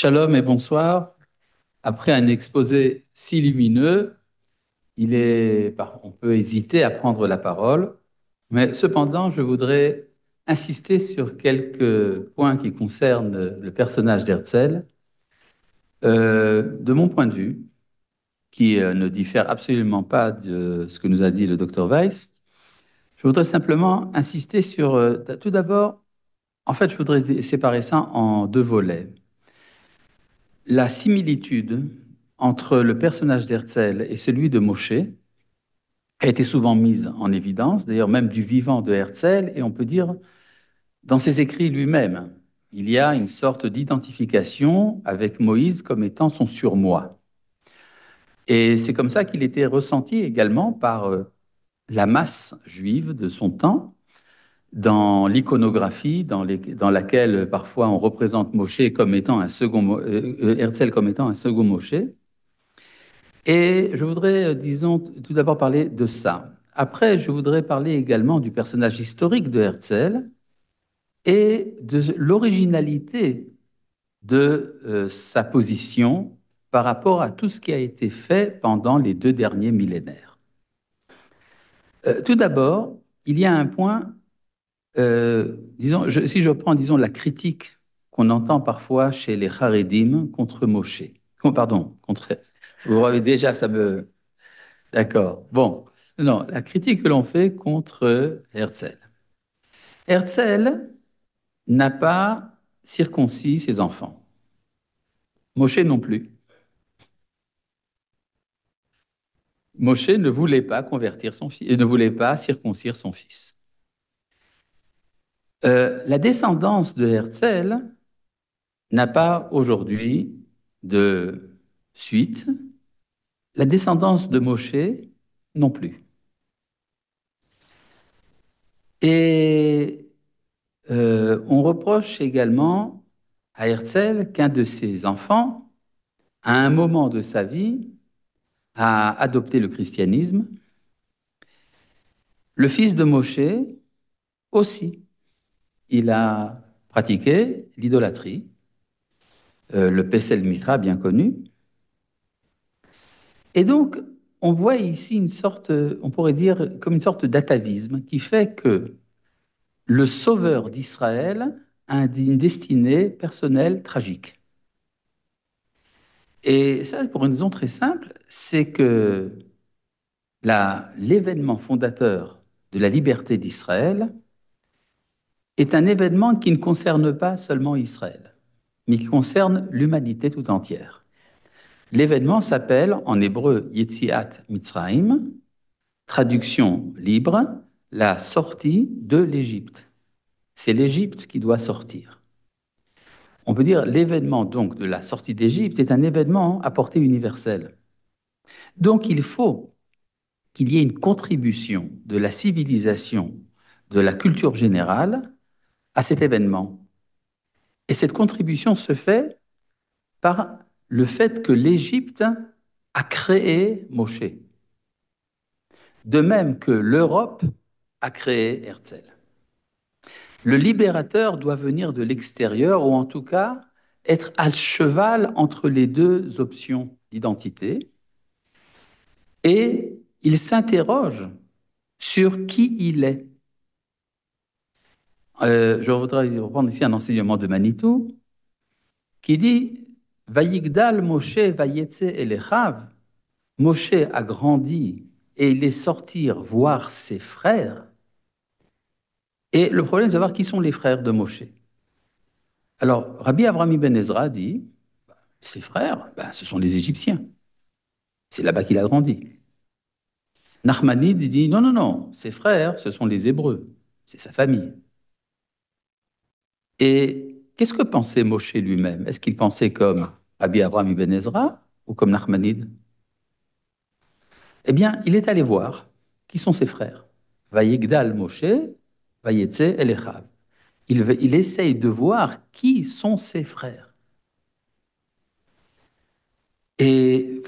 Shalom et bonsoir. Après un exposé si lumineux, il est, bah, on peut hésiter à prendre la parole, mais cependant, je voudrais insister sur quelques points qui concernent le personnage d'Herzl, euh, de mon point de vue, qui euh, ne diffère absolument pas de ce que nous a dit le docteur Weiss. Je voudrais simplement insister sur, euh, tout d'abord, en fait, je voudrais séparer ça en deux volets la similitude entre le personnage d'Herzl et celui de Moshe a été souvent mise en évidence, d'ailleurs même du vivant de Herzl, et on peut dire dans ses écrits lui-même, il y a une sorte d'identification avec Moïse comme étant son surmoi. Et c'est comme ça qu'il était ressenti également par euh, la masse juive de son temps, dans l'iconographie dans, dans, laquelle euh, parfois on représente comme étant un second, euh, euh, Herzl comme étant un second Moshe. Et je voudrais, disons, tout d'abord parler de ça. Après, je voudrais parler également du personnage historique de Herzl et de l'originalité de sa position par rapport à tout ce qui a été fait pendant les deux derniers millénaires. tout d'abord, il y a un point euh, disons, si je prends, disons, la critique qu'on entend parfois chez les Haredim contre Moshe, pardon, contre, vous déjà, ça me, d'accord, bon, non, la critique que l'on fait contre Herzl. Herzl n'a pas circoncis ses enfants. Moshe non plus. Moshe ne voulait pas convertir son fils, euh, ne voulait pas circoncire son fils. Euh, la descendance de Herzl n'a pas aujourd'hui de suite. La descendance de Moshe non plus. Et euh, on reproche également à Herzl qu'un de ses enfants, à un moment de sa vie, a adopté le christianisme. Le fils de Moshe aussi il a pratiqué l'idolâtrie, euh, le Pesel Mira bien connu. Et donc, on voit ici une sorte, on pourrait dire, comme une sorte d'atavisme qui fait que le sauveur d'Israël a une destinée personnelle tragique. Et ça, pour une raison très simple, c'est que l'événement fondateur de la liberté d'Israël, est un événement qui ne concerne pas seulement Israël, mais qui concerne l'humanité tout entière. L'événement s'appelle en hébreu Yetziat Mitzrayim, traduction libre, la sortie de l'Égypte. C'est l'Égypte qui doit sortir. On peut dire l'événement donc de la sortie d'Égypte est un événement à portée universelle. Donc il faut qu'il y ait une contribution de la civilisation, de la culture générale, à cet événement. Et cette contribution se fait par le fait que l'Égypte a créé Moshe, de même que l'Europe a créé Herzl. Le libérateur doit venir de l'extérieur, ou en tout cas être à cheval entre les deux options d'identité, et il s'interroge sur qui il est. Euh, je voudrais reprendre ici un enseignement de Manitou qui dit Vayigdal Moshe Vayetse Elechav. Moshe a grandi et il est sorti voir ses frères. Et le problème, c'est de savoir qui sont les frères de Moshe. Alors, Rabbi Avrami Ben Ezra dit bah, ses frères, bah, ce sont les Égyptiens. C'est là-bas qu'il a grandi. Nachmanide dit non, non, non, ses frères, ce sont les Hébreux. C'est sa famille. Et qu'est-ce que pensait Moshe lui-même Est-ce qu'il pensait comme Abi Avram Ibn Ezra ou comme Nachmanide Eh bien, il est allé voir qui sont ses frères. Vayegdal Moshe, Vayetse Elechav. Il, il essaye de voir qui sont ses frères. Et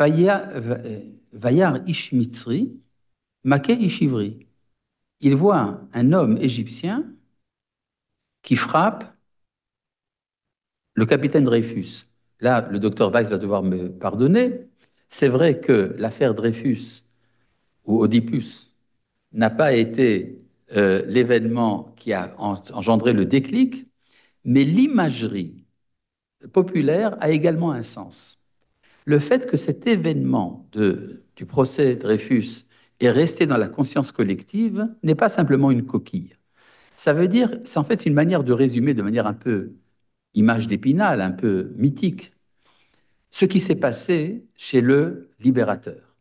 Vayar Ishmitri, Make Ishivri. Il voit un homme égyptien qui frappe le capitaine Dreyfus, là, le docteur Weiss va devoir me pardonner, c'est vrai que l'affaire Dreyfus ou Oedipus n'a pas été euh, l'événement qui a engendré le déclic, mais l'imagerie populaire a également un sens. Le fait que cet événement de, du procès Dreyfus est resté dans la conscience collective n'est pas simplement une coquille. Ça veut dire, c'est en fait une manière de résumer de manière un peu image d'épinal un peu mythique, ce qui s'est passé chez le libérateur.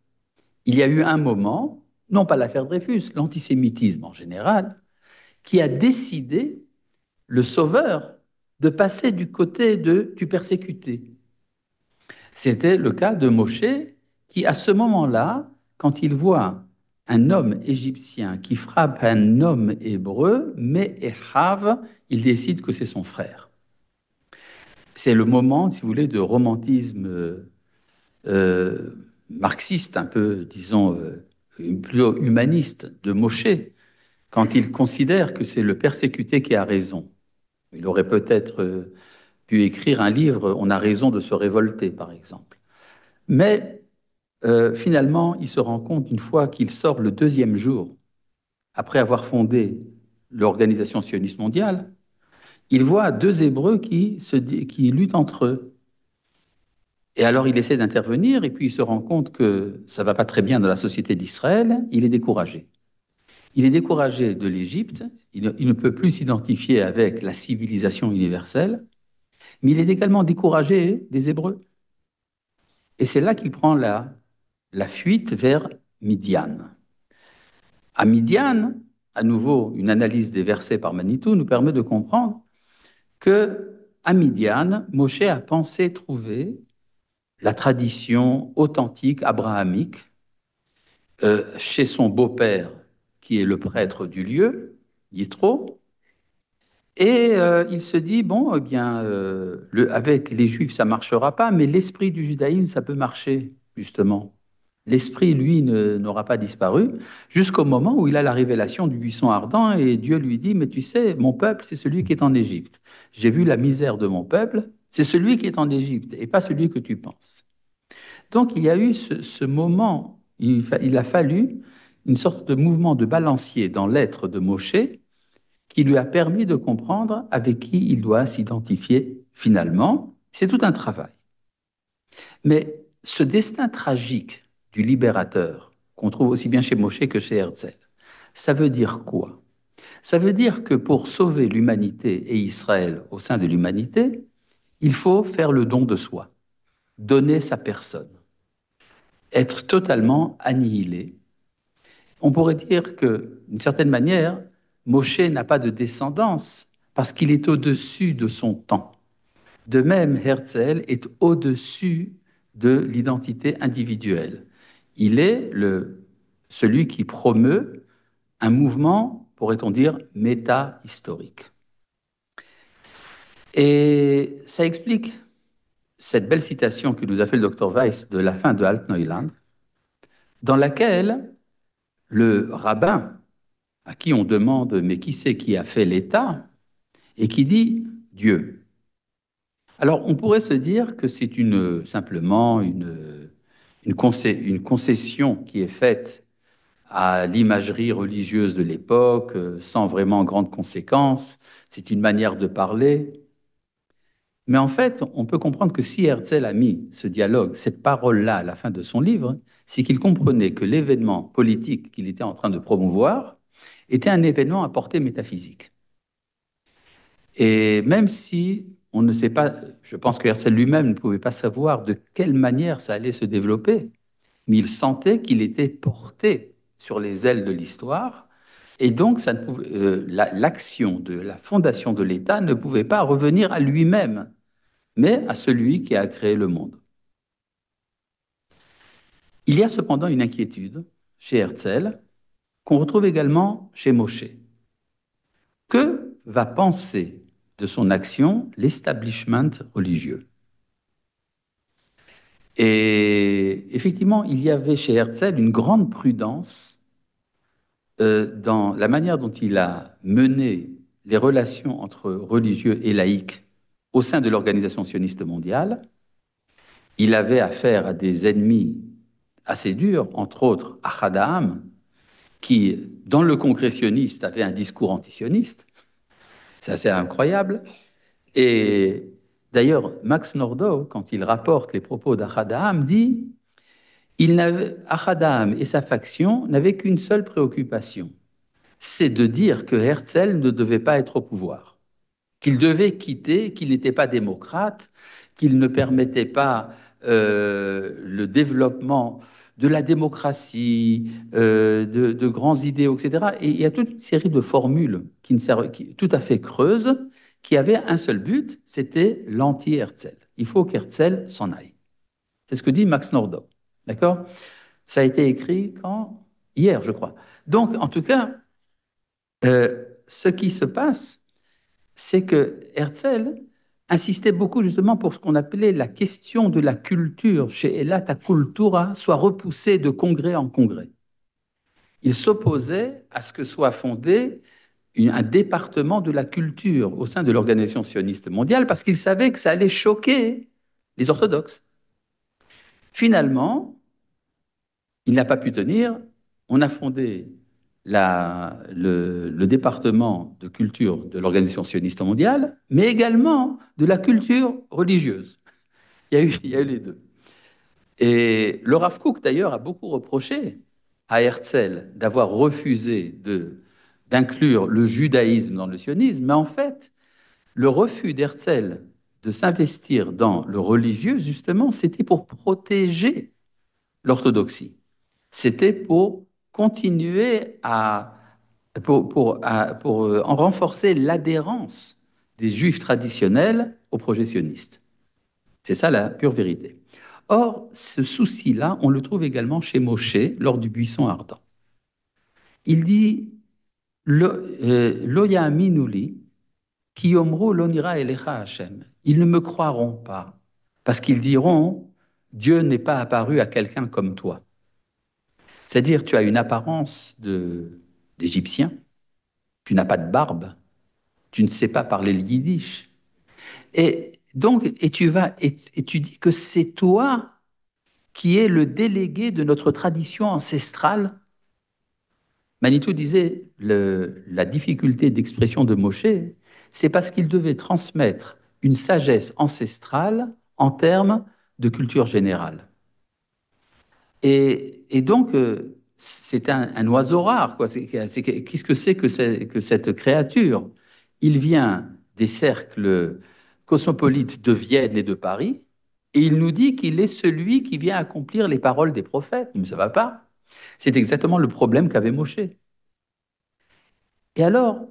Il y a eu un moment, non pas l'affaire Dreyfus, l'antisémitisme en général, qui a décidé le sauveur de passer du côté de, du persécuté. C'était le cas de Moshe qui, à ce moment-là, quand il voit un homme égyptien qui frappe un homme hébreu, mais Echav, il décide que c'est son frère. C'est le moment, si vous voulez, de romantisme euh, euh, marxiste, un peu, disons, euh, plutôt humaniste, de Moshe, quand il considère que c'est le persécuté qui a raison. Il aurait peut-être pu écrire un livre, On a raison de se révolter, par exemple. Mais finalement, il se rend compte, une fois qu'il sort le deuxième jour, après avoir fondé l'Organisation sioniste mondiale, il voit deux Hébreux qui, se, qui luttent entre eux. Et alors il essaie d'intervenir, et puis il se rend compte que ça va pas très bien dans la société d'Israël, il est découragé. Il est découragé de l'Égypte, il, ne peut plus s'identifier avec la civilisation universelle, mais il est également découragé des Hébreux. Et c'est là qu'il prend la, la fuite vers Midian. À Midian, à nouveau, une analyse des versets par Manitou nous permet de comprendre que à Midian, Moshe a pensé trouver la tradition authentique abrahamique euh, chez son beau-père, qui est le prêtre du lieu, Yitro. Et euh, il se dit, bon, eh bien, euh, avec les Juifs, ça marchera pas, mais l'esprit du judaïsme, ça peut marcher, justement. L'esprit, lui, n'aura pas disparu, jusqu'au moment où il a la révélation du buisson ardent et Dieu lui dit, mais tu sais, mon peuple, c'est celui qui est en Égypte. J'ai vu la misère de mon peuple, c'est celui qui est en Égypte et pas celui que tu penses. Donc il y a eu ce, moment, il, a fallu une sorte de mouvement de balancier dans l'être de Moshe qui lui a permis de comprendre avec qui il doit s'identifier finalement. C'est tout un travail. Mais ce destin tragique du libérateur, qu'on trouve aussi bien chez Moshe que chez Herzl. Ça veut dire quoi Ça veut dire que pour sauver l'humanité et Israël au sein de l'humanité, il faut faire le don de soi, donner sa personne, être totalement annihilé. On pourrait dire que, d'une certaine manière, Moshe n'a pas de descendance parce qu'il est au-dessus de son temps. De même, Herzl est au-dessus de l'identité individuelle il est celui qui promeut un mouvement, pourrait-on dire, métahistorique. Et ça explique cette belle citation que nous a fait le docteur Weiss de la fin de Altneuland, dans laquelle le rabbin, à qui on demande mais qui c'est qui a fait l'État, et qui dit Dieu. Alors on pourrait se dire que c'est une, simplement une une, concession qui est faite à l'imagerie religieuse de l'époque, euh, sans vraiment grandes conséquence. C'est une manière de parler. Mais en fait, on peut comprendre que si Herzl a mis ce dialogue, cette parole-là à la fin de son livre, c'est qu'il comprenait que l'événement politique qu'il était en train de promouvoir était un événement à portée métaphysique. Et même si on ne sait pas, je pense que Herzl lui-même ne pouvait pas savoir de quelle manière ça allait se développer, mais il sentait qu'il était porté sur les ailes de l'histoire, et donc euh, l'action de la fondation de l'État ne pouvait pas revenir à lui-même, mais à celui qui a créé le monde. Il y a cependant une inquiétude chez Herzl, qu'on retrouve également chez Moshe. Que va penser de son action l'establishment religieux. Et effectivement, il y avait chez Herzl une grande prudence euh, dans la manière dont il a mené les relations entre religieux et laïcs au sein de l'organisation sioniste mondiale. Il avait affaire à des ennemis assez durs, entre autres à Hadam, qui, dans le congrès sioniste, avait un discours antisioniste, c'est incroyable. Et d'ailleurs, Max Nordau, quand il rapporte les propos d'Achadaham, dit il et sa faction n'avaient qu'une seule préoccupation c'est de dire que Herzl ne devait pas être au pouvoir, qu'il devait quitter, qu'il n'était pas démocrate, qu'il ne permettait pas euh, le développement de la démocratie, euh, de, de, grands idéaux, etc. Et il y a toute une série de formules qui ne servent, tout à fait creuses, qui avaient un seul but, c'était l'anti-Herzl. Il faut qu'Herzl s'en aille. C'est ce que dit Max Nordau. D'accord Ça a été écrit quand Hier, je crois. Donc, en tout cas, euh, ce qui se passe, c'est que Herzl insistait beaucoup justement pour ce qu'on appelait la question de la culture chez Elata Cultura soit repoussée de congrès en congrès. Il s'opposait à ce que soit fondé un département de la culture au sein de l'Organisation sioniste mondiale parce qu'il savait que ça allait choquer les orthodoxes. Finalement, il n'a pas pu tenir. On a fondé la, le, département de culture de l'Organisation sioniste mondiale, mais également de la culture religieuse. Il y a eu, les deux. Et le Rav d'ailleurs, a beaucoup reproché à Herzl d'avoir refusé de, d'inclure le judaïsme dans le sionisme, mais en fait, le refus d'Herzl de s'investir dans le religieux, justement, c'était pour protéger l'orthodoxie. C'était pour continuer à, pour, pour, euh, en renforcer l'adhérence des juifs traditionnels au projet sioniste. C'est ça la pure vérité. Or, ce souci-là, on le trouve également chez Moshe lors du buisson ardent. Il dit Loya euh, minuli, kiyomro lonira elecha Hashem. Ils ne me croiront pas, parce qu'ils diront Dieu n'est pas apparu à quelqu'un comme toi. C'est-à-dire, tu as une apparence d'Égyptien, tu n'as pas de barbe, tu ne sais pas parler le yiddish. Et donc, et tu vas, et, tu dis que c'est toi qui es le délégué de notre tradition ancestrale. Manitou disait, le, la difficulté d'expression de Moshe, c'est parce qu'il devait transmettre une sagesse ancestrale en termes de culture générale. Et, donc, euh, c'est un, oiseau rare. Qu'est-ce que c'est que, cette créature Il vient des cercles cosmopolites de Vienne et de Paris, et il nous dit qu'il est celui qui vient accomplir les paroles des prophètes. Mais ça va pas. C'est exactement le problème qu'avait Moshe. Et alors,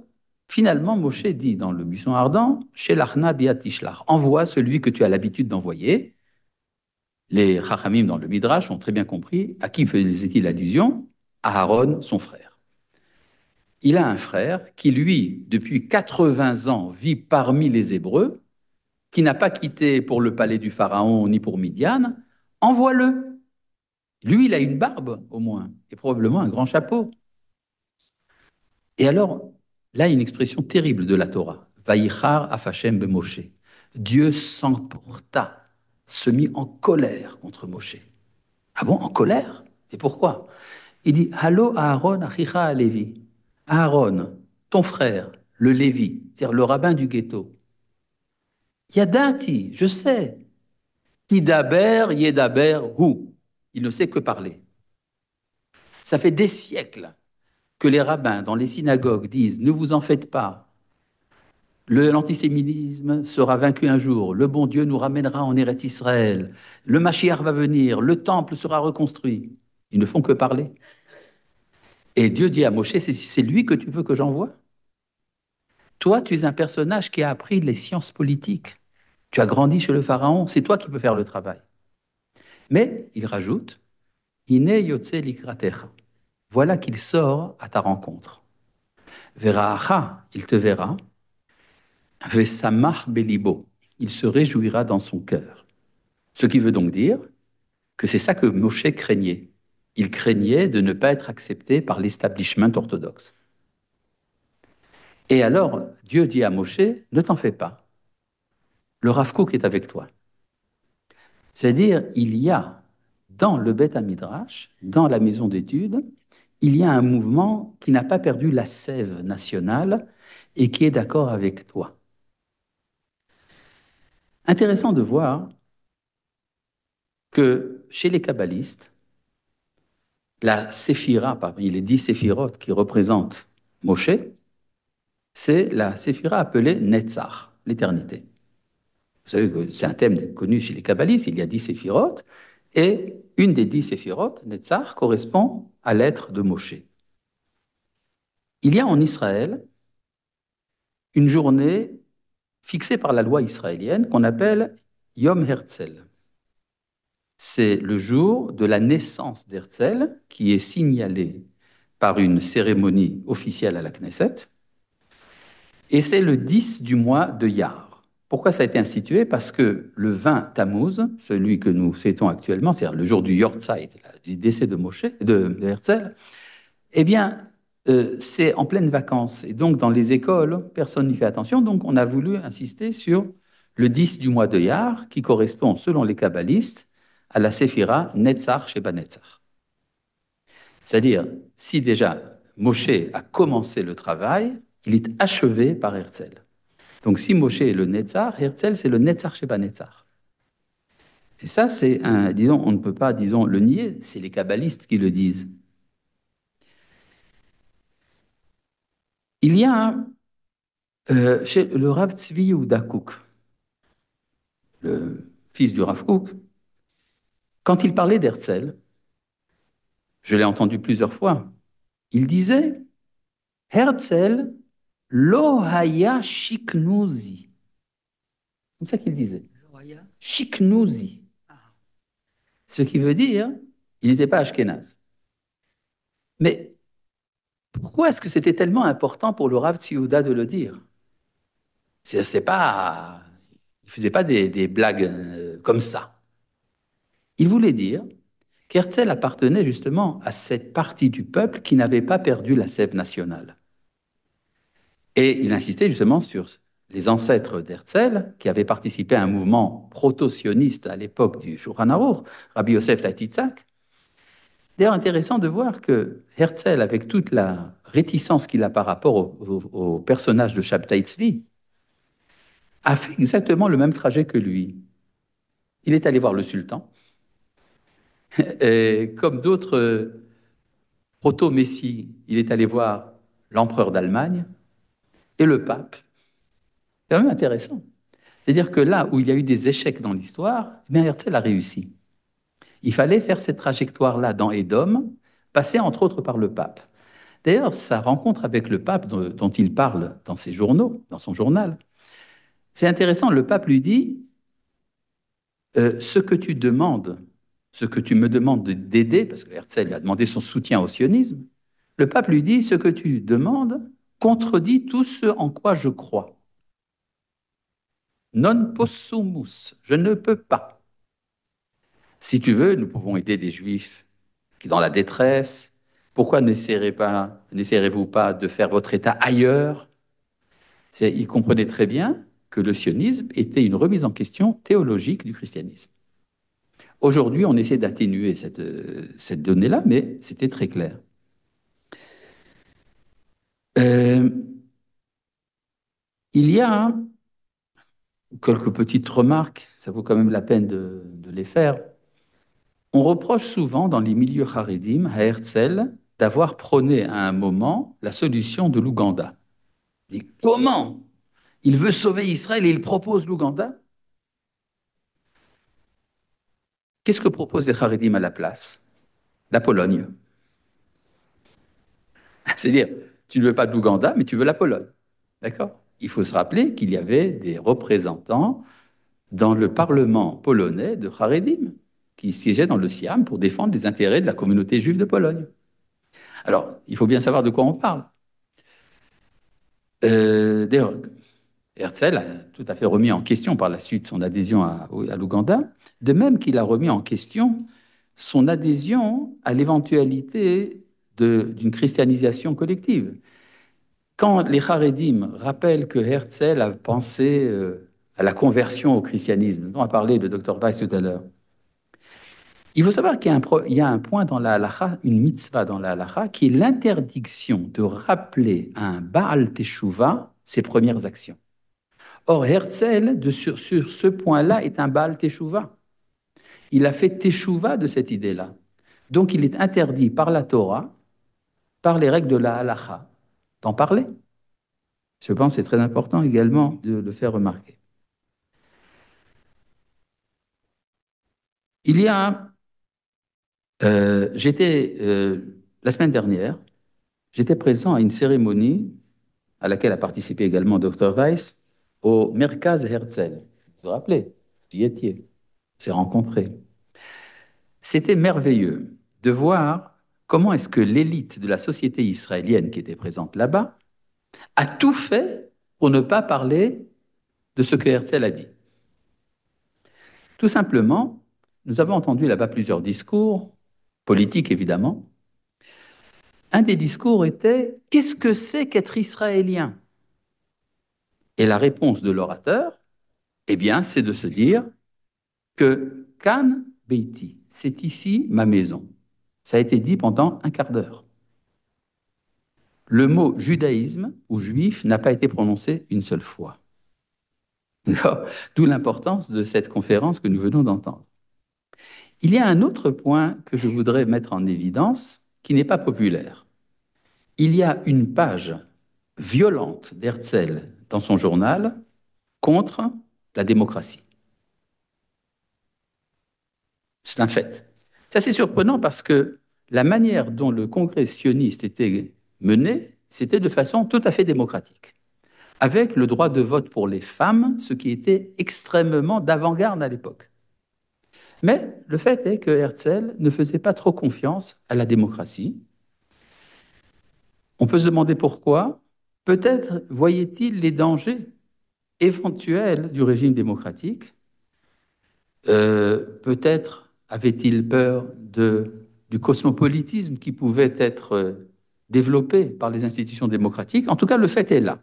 finalement, Moshe dit dans le buisson ardent, Shelachna biatishlach, envoie celui que tu as l'habitude d'envoyer, les Chachamim dans le Midrash ont très bien compris à qui faisait-il allusion À Aaron, son frère. Il a un frère qui, lui, depuis 80 ans, vit parmi les Hébreux, qui n'a pas quitté pour le palais du Pharaon ni pour Midian. Envoie-le. Lui, il a une barbe, au moins, et probablement un grand chapeau. Et alors, là, une expression terrible de la Torah. Vaïchar afachem bemoshe. Dieu s'emporta se mit en colère contre Moshe. Ah bon, en colère Et pourquoi Il dit Allô, Aaron, Achicha, à Lévi. Aaron, ton frère, le Lévi, c'est-à-dire le rabbin du ghetto. Yadati, je sais. Idaber, Yedaber, où Il ne sait que parler. Ça fait des siècles que les rabbins dans les synagogues disent Ne vous en faites pas, L'antisémitisme sera vaincu un jour. Le bon Dieu nous ramènera en Eretz Israël. Le Machiav va venir. Le temple sera reconstruit. Ils ne font que parler. Et Dieu dit à Moshe C'est lui que tu veux que j'envoie Toi, tu es un personnage qui a appris les sciences politiques. Tu as grandi chez le pharaon. C'est toi qui peux faire le travail. Mais il rajoute Ine yotze Voilà qu'il sort à ta rencontre. Veraacha, il te verra Vesamar Belibo, il se réjouira dans son cœur. Ce qui veut donc dire que c'est ça que Moshe craignait. Il craignait de ne pas être accepté par l'establishment orthodoxe. Et alors, Dieu dit à Moshe, ne t'en fais pas. Le Rav est avec toi. C'est-à-dire, il y a dans le Beth Midrash, dans la maison d'études, il y a un mouvement qui n'a pas perdu la sève nationale et qui est d'accord avec toi. Intéressant de voir que chez les kabbalistes, la séphira, parmi les dix séphirotes qui représentent Moshe, c'est la séphira appelée Netzach, l'éternité. Vous savez que c'est un thème connu chez les kabbalistes, il y a dix séphirotes, et une des dix séphirotes, Netzach, correspond à l'être de Moshe. Il y a en Israël une journée fixé par la loi israélienne qu'on appelle Yom Herzl. C'est le jour de la naissance d'Herzl qui est signalé par une cérémonie officielle à la Knesset. Et c'est le 10 du mois de Yar. Pourquoi ça a été institué Parce que le 20 Tammuz, celui que nous fêtons actuellement, c'est-à-dire le jour du Yortzeit, du décès de, Moshe, de, de Herzl, eh bien, euh, c'est en pleine vacances. Et donc, dans les écoles, personne n'y fait attention. Donc, on a voulu insister sur le 10 du mois de Yar, qui correspond, selon les kabbalistes, à la séphira Netzar Sheba Netzar. C'est-à-dire, si déjà Moshe a commencé le travail, il est achevé par Herzl. Donc, si Moshe est le Netzar, Herzl, c'est le Netzar Sheba Netzar. Et ça, c'est un, disons, on ne peut pas, disons, le nier, c'est les kabbalistes qui le disent. Il y a euh, chez le Rav Tzvi le fils du Rav Kouk, quand il parlait d'Herzl, je l'ai entendu plusieurs fois, il disait Herzel Lohaya shiknusi, comme ça qu'il disait. Shiknuzi. Ah. Ce qui veut dire, il n'était pas Ashkenaz. Mais pourquoi est-ce que c'était tellement important pour le Rav de le dire C'est pas, il faisait pas des, blagues euh, comme ça. Il voulait dire qu'Herzl appartenait justement à cette partie du peuple qui n'avait pas perdu la sève nationale. Et il insistait justement sur les ancêtres d'Herzl, qui avaient participé à un mouvement proto-sioniste à l'époque du Shulchan Rabbi Yosef Laititzak, D'ailleurs, intéressant de voir que Herzl, avec toute la réticence qu'il a par rapport au, personnage de Shabtai Tzvi, a fait exactement le même trajet que lui. Il est allé voir le sultan, et comme d'autres proto-messies, il est allé voir l'empereur d'Allemagne et le pape. C'est quand même intéressant. C'est-à-dire que là où il y a eu des échecs dans l'histoire, eh Herzl a réussi. Il fallait faire cette trajectoire-là dans Édom, passer entre autres par le pape. D'ailleurs, sa rencontre avec le pape dont, il parle dans ses journaux, dans son journal, c'est intéressant, le pape lui dit, euh, ce que tu demandes, ce que tu me demandes d'aider, parce que Herzl a demandé son soutien au sionisme, le pape lui dit, ce que tu demandes contredit tout ce en quoi je crois. Non possumus, je ne peux pas. Si tu veux, nous pouvons aider des Juifs qui dans la détresse. Pourquoi n'essayerez-vous pas, de faire votre État ailleurs Il comprenait très bien que le sionisme était une remise en question théologique du christianisme. Aujourd'hui, on essaie d'atténuer cette, cette donnée-là, mais c'était très clair. Euh, il y a quelques petites remarques, ça vaut quand même la peine de, de les faire. On reproche souvent dans les milieux haridim à Herzl d'avoir prôné à un moment la solution de l'Ouganda. Mais comment Il veut sauver Israël et il propose l'Ouganda Qu'est-ce que proposent les haridim à la place La Pologne. C'est-à-dire, tu ne veux pas de l'Ouganda, mais tu veux la Pologne. D'accord Il faut se rappeler qu'il y avait des représentants dans le Parlement polonais de Haredim qui siégeait dans le Siam pour défendre les intérêts de la communauté juive de Pologne. Alors, il faut bien savoir de quoi on parle. Euh, d'ailleurs, Herzl a tout à fait remis en question par la suite son adhésion à, l'Ouganda, de même qu'il a remis en question son adhésion à l'éventualité d'une christianisation collective. Quand les Haredim rappellent que Herzl a pensé euh, à la conversion au christianisme, dont a parlé de docteur Weiss tout à l'heure, il faut savoir qu'il y a un, point dans la halakha, une mitzvah dans la halacha, qui est l'interdiction de rappeler à un Baal Teshuva ses premières actions. Or, Herzl, sur, ce point-là, est un Baal Teshuva. Il a fait Teshuvah de cette idée-là. Donc, il est interdit par la Torah, par les règles de la halacha, d'en parler. Je pense que c'est très important également de le faire remarquer. Il y a euh, j'étais, euh, la semaine dernière, j'étais présent à une cérémonie à laquelle a participé également Dr Weiss au Merkaz Herzl. Vous vous rappelez, j'y étiez, on s'est rencontrés. C'était merveilleux de voir comment est-ce que l'élite de la société israélienne qui était présente là-bas a tout fait pour ne pas parler de ce que Herzl a dit. Tout simplement, nous avons entendu là-bas plusieurs discours politique évidemment, un des discours était Qu'est-ce que c'est qu'être israélien Et la réponse de l'orateur, eh bien, c'est de se dire que Kan Beiti, c'est ici ma maison. Ça a été dit pendant un quart d'heure. Le mot judaïsme ou juif n'a pas été prononcé une seule fois. D'où l'importance de cette conférence que nous venons d'entendre. Il y a un autre point que je voudrais mettre en évidence qui n'est pas populaire. Il y a une page violente d'Herzl dans son journal contre la démocratie. C'est un fait. C'est assez surprenant parce que la manière dont le congrès sioniste était mené, c'était de façon tout à fait démocratique, avec le droit de vote pour les femmes, ce qui était extrêmement d'avant-garde à l'époque. Mais le fait est que Herzl ne faisait pas trop confiance à la démocratie. On peut se demander pourquoi. Peut-être voyait-il les dangers éventuels du régime démocratique. Euh, peut-être avait-il peur du cosmopolitisme qui pouvait être euh, développé par les institutions démocratiques. En tout cas, le fait est là.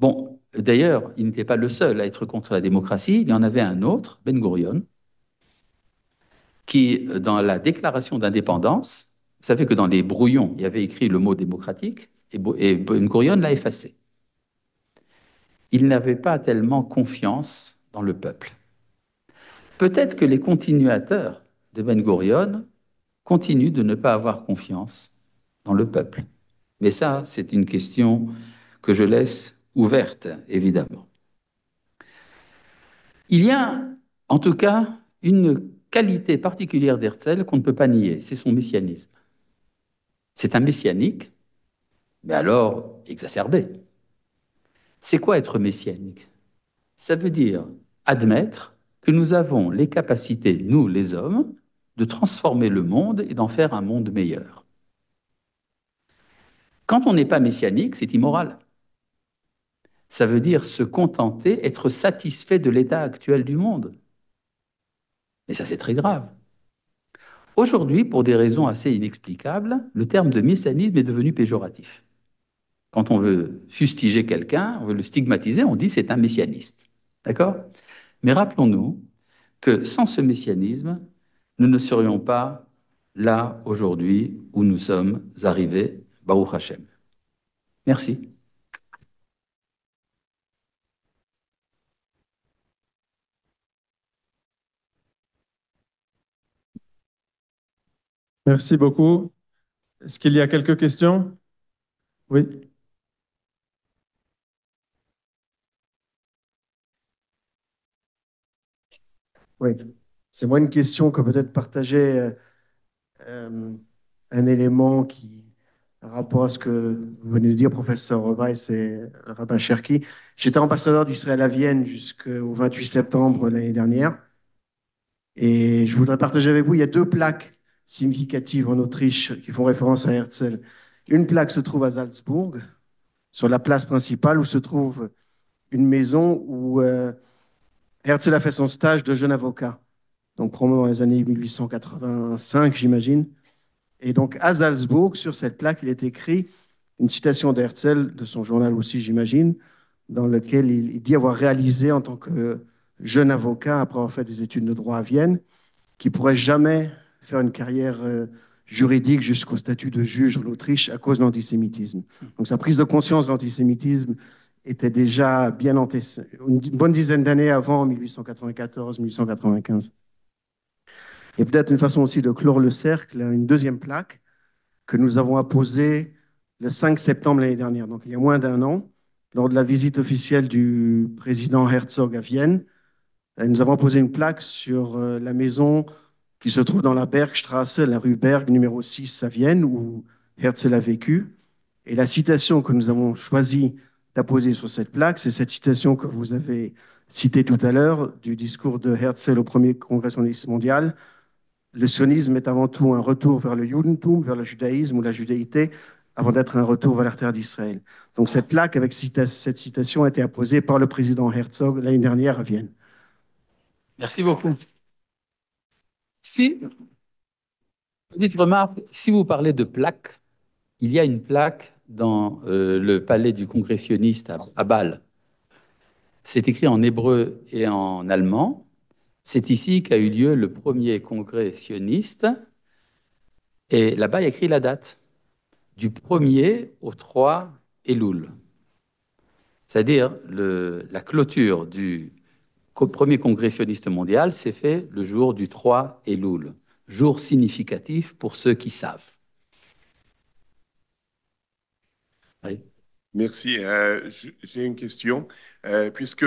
Bon, d'ailleurs, il n'était pas le seul à être contre la démocratie. Il y en avait un autre, Ben Gurion, qui, dans la déclaration d'indépendance, vous savez que dans les brouillons, il y avait écrit le mot démocratique, et, Ben Gurion l'a effacé. Il n'avait pas tellement confiance dans le peuple. Peut-être que les continuateurs de Ben Gurion continuent de ne pas avoir confiance dans le peuple. Mais ça, c'est une question que je laisse ouverte, évidemment. Il y a, en tout cas, une qualité particulière d'Herzl qu'on ne peut pas nier, c'est son messianisme. C'est un messianique, mais alors exacerbé. C'est quoi être messianique Ça veut dire admettre que nous avons les capacités, nous les hommes, de transformer le monde et d'en faire un monde meilleur. Quand on n'est pas messianique, c'est immoral. Ça veut dire se contenter, être satisfait de l'état actuel du monde. Mais ça, c'est très grave. Aujourd'hui, pour des raisons assez inexplicables, le terme de messianisme est devenu péjoratif. Quand on veut fustiger quelqu'un, on veut le stigmatiser, on dit c'est un messianiste. D'accord Mais rappelons-nous que sans ce messianisme, nous ne serions pas là aujourd'hui où nous sommes arrivés, Baruch Hashem. Merci. Merci beaucoup. Est-ce qu'il y a quelques questions? Oui. Oui. C'est moi une question que peut-être partager euh, un élément qui rapporte rapport à ce que vous venez de dire, professeur Weiss et rabbin Cherki. J'étais ambassadeur d'Israël à Vienne jusqu'au 28 septembre l'année dernière. Et je voudrais partager avec vous, il y a deux plaques significatives en Autriche qui font référence à Herzl. Une plaque se trouve à Salzbourg, sur la place principale, où se trouve une maison où euh, Herzl a fait son stage de jeune avocat, donc probablement dans les années 1885, j'imagine. Et donc à Salzbourg, sur cette plaque, il est écrit une citation d'Herzl, de son journal aussi, j'imagine, dans lequel il dit avoir réalisé en tant que jeune avocat, après avoir fait des études de droit à Vienne, qu'il pourrait jamais faire une carrière euh, juridique jusqu'au statut de juge en Autriche à cause de l'antisémitisme. Donc sa prise de conscience de l'antisémitisme était déjà bien une bonne dizaine d'années avant 1894-1895. Et peut-être une façon aussi de clore le cercle, hein, une deuxième plaque que nous avons apposée le 5 septembre l'année dernière, donc il y a moins d'un an, lors de la visite officielle du président Herzog à Vienne. Euh, nous avons posé une plaque sur euh, la maison qui se trouve dans la Bergstrasse, la rue Berg numéro 6 à Vienne, où Herzl a vécu. Et la citation que nous avons choisi d'apposer sur cette plaque, c'est cette citation que vous avez citée tout à l'heure du discours de Herzl au premier congrès sioniste mondial. Le sionisme est avant tout un retour vers le Judentum, vers le judaïsme ou la judaïté avant d'être un retour vers la terre d'Israël. Donc cette plaque avec cette citation a été apposée par le président Herzog l'année dernière à Vienne. Merci beaucoup. Si, petite remarque, si vous parlez de plaque, il y a une plaque dans euh, le palais du congressionniste à, à Bâle. C'est écrit en hébreu et en allemand. C'est ici qu'a eu lieu le premier congrès sioniste. Et là-bas, il y a écrit la date, du 1er au 3 Elul. C'est-à-dire la clôture du premier congressionniste mondial s'est fait le jour du 3 loul, jour significatif pour ceux qui savent. Merci. Euh, j'ai une question. Euh, puisque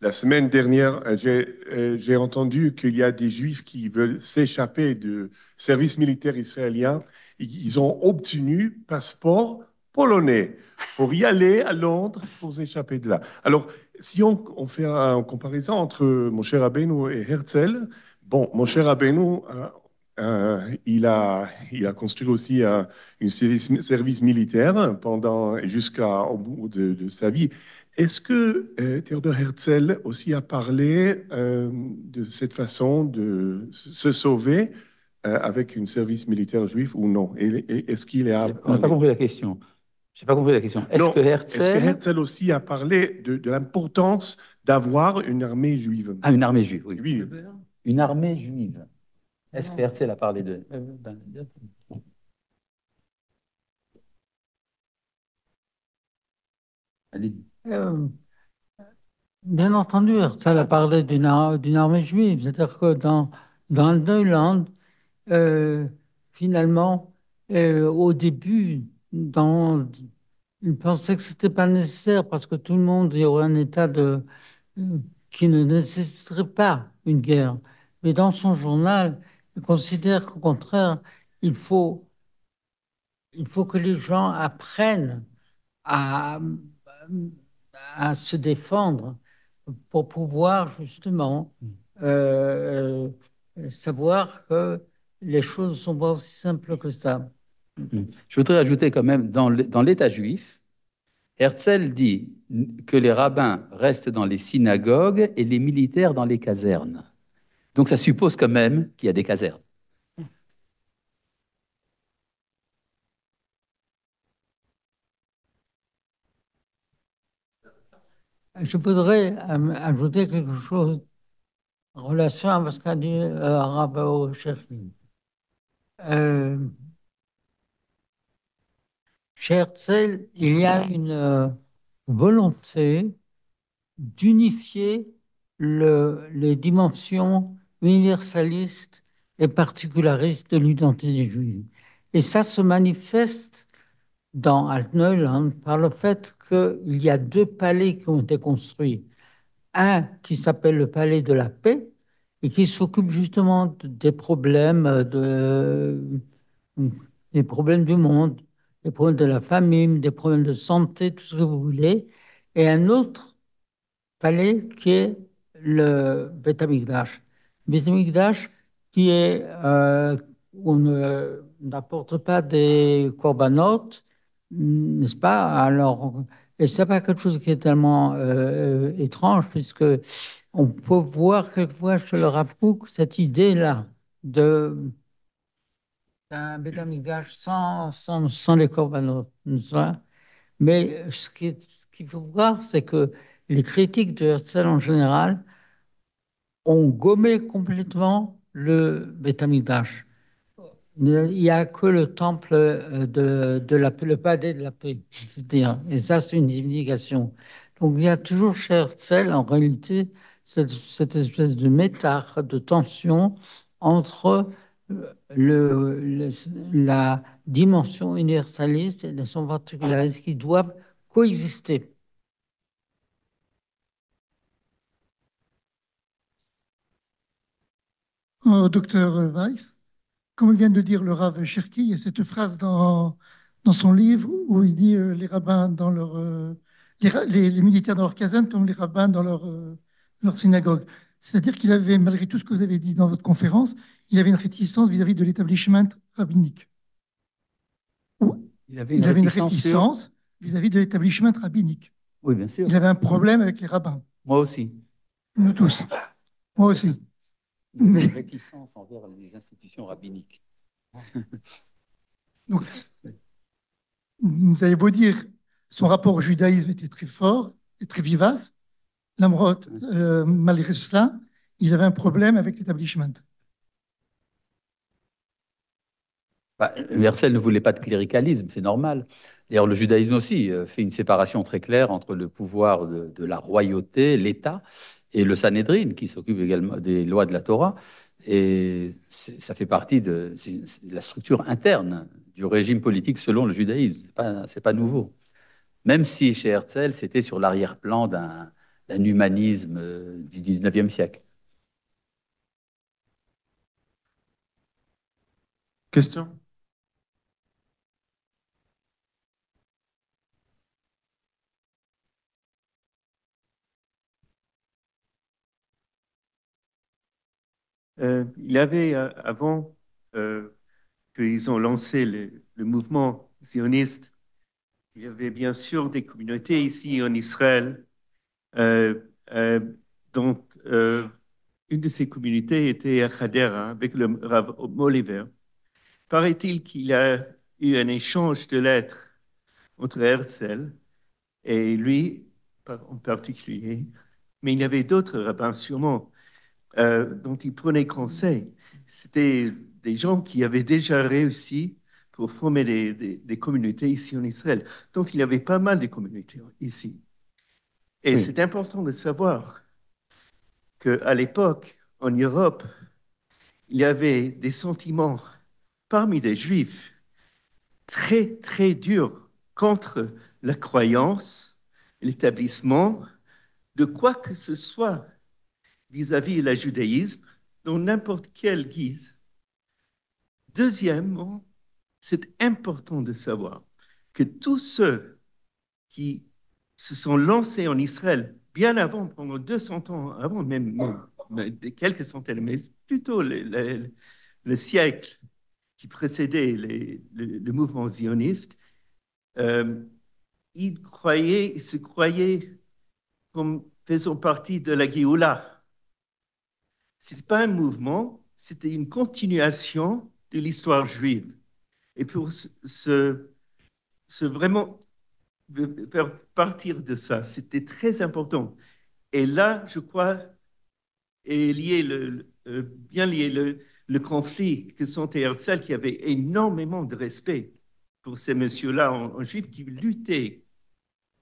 la semaine dernière, euh, j'ai entendu qu'il y a des Juifs qui veulent s'échapper du service militaire israélien. Ils ont obtenu passeport polonais pour y aller à Londres pour s'échapper de là. Alors, si on, fait un comparaison entre mon cher Abenou et Herzl, bon, mon cher euh, euh il, a, construit aussi euh, un service, militaire pendant jusqu'au bout de, sa vie. Est-ce que euh, Theodore Herzl aussi a parlé de cette façon de se sauver avec un service militaire juif ou non Est-ce qu'il est, pas compris la question. Je n'ai pas compris la question. Est-ce que, Herzl... aussi a parlé de, l'importance d'avoir une armée juive Ah, une armée juive, oui. Une armée juive. Est-ce que Herzl a parlé de... Euh, euh, ben, euh, bien entendu, Herzl a parlé d'une armée juive. C'est-à-dire que dans, dans le Neuland, finalement, au début dans il pensait que ce n'était pas nécessaire parce que tout le monde y aurait un état euh, qui ne nécessiterait pas une guerre. Mais dans son journal, il considère qu'au contraire, il faut il faut que les gens apprennent à se défendre pour pouvoir justement mm. euh, euh, savoir que les choses ne sont pas aussi simples que ça. Je voudrais ajouter quand même, dans l'État juif, Herzl dit que les rabbins restent dans les synagogues et les militaires dans les casernes. Donc ça suppose quand même qu'il y a des casernes. Je voudrais euh, ajouter quelque chose en relation à ce qu'a dit Rabbi euh, chez il y a une euh, volonté d'unifier les dimensions universalistes et particularistes de l'identité juive. Et ça se manifeste dans Altneuland hein, par le fait qu'il y a deux palais qui ont été construits. Un qui s'appelle le palais de la paix et qui s'occupe justement des problèmes, de, des problèmes du monde, des problèmes de la famine, des problèmes de santé, tout ce que vous voulez. Et un autre palais qui est le bétamique d'âge. qui est, euh, on n'apporte pas des corbanotes, n'est-ce pas Alors, et c'est pas quelque chose qui est tellement euh, étrange, puisque on peut voir quelquefois chez le Rav cette idée-là de un bêta sans, sans, les corbanos. Hein. Mais euh, ce qu'il faut voir, c'est que les critiques de Herzl en général ont gommé complètement le Beth Il n'y a que le temple euh, de, de la paix, le palais de la paix, c'est-à-dire, et ça c'est une divination. Donc il y a toujours chez Herzl, en réalité, cette, cette espèce de métar, de tension entre le, la dimension universaliste et son particularisme qui doivent coexister. Au euh, docteur Weiss, comme vient de dire le Rav Cherki, il y a cette phrase dans, dans son livre où il dit euh, les rabbins dans leur euh, les, militaires dans leur caserne comme les rabbins dans leur, leur synagogue. C'est-à-dire qu'il avait, malgré tout ce que vous avez dit dans votre conférence, il avait une réticence vis-à-vis de l'établissement rabbinique. Il avait une, réticence vis-à-vis de l'établissement rabbinique. Oui, bien sûr. Il avait un problème avec les rabbins. Moi aussi. Nous tous. Moi aussi. avait Une réticence envers les institutions rabbiniques. vous avez beau dire, son rapport au judaïsme était très fort et très vivace. Lamrot, euh, malgré cela, il avait un problème avec l'établissement. Bah, ne voulait pas de cléricalisme, c'est normal. D'ailleurs, le judaïsme aussi euh, fait une séparation très claire entre le pouvoir de, la royauté, l'État, et le Sanhedrin, qui s'occupe également des lois de la Torah. Et ça fait partie de, la structure interne du régime politique selon le judaïsme. Ce n'est pas, pas, nouveau. Même si chez Herzl, c'était sur l'arrière-plan d'un humanisme euh, du 19e siècle. Question Euh, il avait, euh, avant euh, qu'ils ont lancé le, mouvement zioniste, il y avait bien sûr des communautés ici en Israël, euh, dont une de ces communautés était à Hadera, hein, avec le Rav Moliver. Paraît-il qu'il a eu un échange de lettres entre Herzl et lui en particulier, mais il y avait d'autres rabbins sûrement euh, dont ils prenaient conseil. C'était des gens qui avaient déjà réussi pour former des, communautés ici en Israël. Donc il y avait pas mal de communautés ici. Et c'est important de savoir qu'à l'époque, en Europe, il y avait des sentiments parmi les Juifs très, très durs contre la croyance, l'établissement de quoi que ce soit vis-à-vis la judaïsme dans n'importe quelle guise. Deuxièmement, c'est important de savoir que tous ceux qui se sont lancés en Israël bien avant, pendant 200 ans avant, même, quelques centaines, mais plutôt le, siècle qui précédait le, mouvement zioniste, euh, ils, croyaient, ils se croyaient comme faisant partie de la Géoula c'était pas un mouvement, c'était une continuation de l'histoire juive. Et pour se, ce vraiment faire partir de ça, c'était très important. Et là, je crois, est lié le, euh, bien lié le, conflit que sentait Herzl, qui avait énormément de respect pour ces messieurs-là en, en juif qui luttaient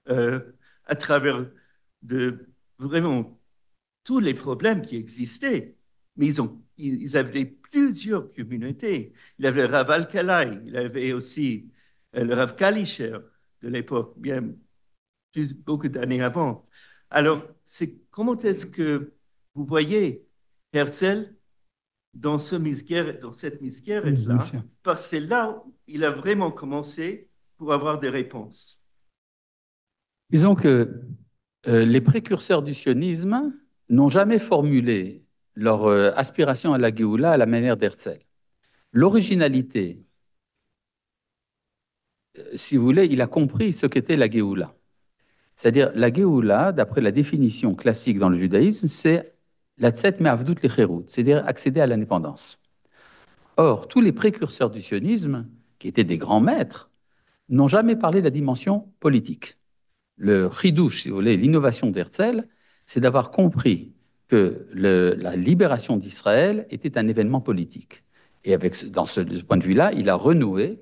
euh, à travers de vraiment tous les problèmes qui existaient, mais ils, ont, ils avaient plusieurs communautés. Il y avait Raval Rav Al-Kalai, il y avait aussi euh, le Rav Kalisher de l'époque, bien plus, beaucoup d'années avant. Alors, c'est comment est-ce que vous voyez Herzl dans, ce dans cette misguerre-là Parce que c'est là où il a vraiment commencé pour avoir des réponses. Disons que euh, les précurseurs du sionisme, n'ont jamais formulé leur euh, aspiration à la Géoula à la manière d'Herzl. L'originalité, euh, si vous voulez, il a compris ce qu'était la Géoula. C'est-à-dire, la Géoula, d'après la définition classique dans le judaïsme, c'est la Tzet Me'avdut Lecherut, c'est-à-dire accéder à l'indépendance. Or, tous les précurseurs du sionisme, qui étaient des grands maîtres, n'ont jamais parlé de la dimension politique. Le chidouche, si vous voulez, l'innovation d'Herzl, c'est d'avoir compris que le, la libération d'Israël était un événement politique. Et avec, dans ce, point de vue-là, il a renoué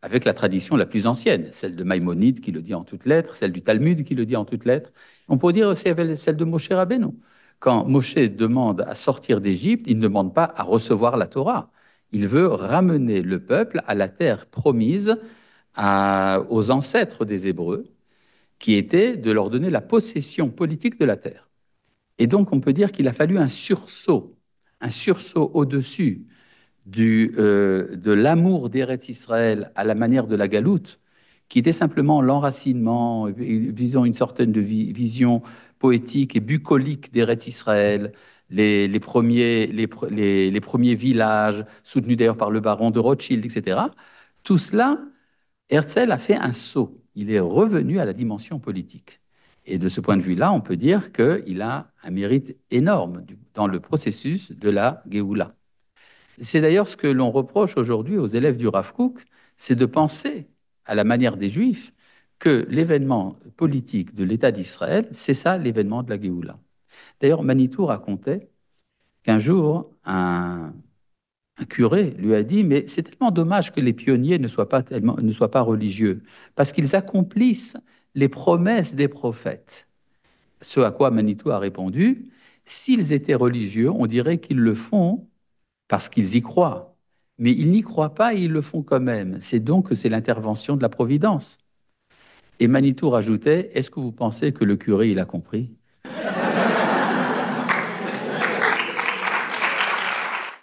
avec la tradition la plus ancienne, celle de Maïmonide qui le dit en toutes lettres, celle du Talmud qui le dit en toutes lettres. On pourrait dire aussi avec celle de Moshe Rabbeinu. Quand Moshe demande à sortir d'Égypte, il ne demande pas à recevoir la Torah. Il veut ramener le peuple à la terre promise à, aux ancêtres des Hébreux, qui était de leur donner la possession politique de la terre. Et donc, on peut dire qu'il a fallu un sursaut, un sursaut au-dessus euh, de l'amour d'Eretz Israël à la manière de la galoute, qui était simplement l'enracinement, disons une certaine vision poétique et bucolique d'Eretz Israël, les premiers villages, soutenus d'ailleurs par le baron de Rothschild, etc. Tout cela, Herzl a fait un saut. Il est revenu à la dimension politique. Et de ce point de vue-là, on peut dire qu'il a un mérite énorme dans le processus de la Géoula. C'est d'ailleurs ce que l'on reproche aujourd'hui aux élèves du Rav c'est de penser, à la manière des Juifs, que l'événement politique de l'État d'Israël, c'est ça l'événement de la Géoula. D'ailleurs, Manitou racontait qu'un jour, un, curé lui a dit Mais c'est tellement dommage que les pionniers ne ne soient pas religieux, parce qu'ils accomplissent les promesses des prophètes. Ce à quoi Manitou a répondu, s'ils étaient religieux, on dirait qu'ils le font parce qu'ils y croient. Mais ils n'y croient pas et ils le font quand même. C'est donc que c'est l'intervention de la Providence. Et Manitou rajoutait, est-ce que vous pensez que le curé, il a compris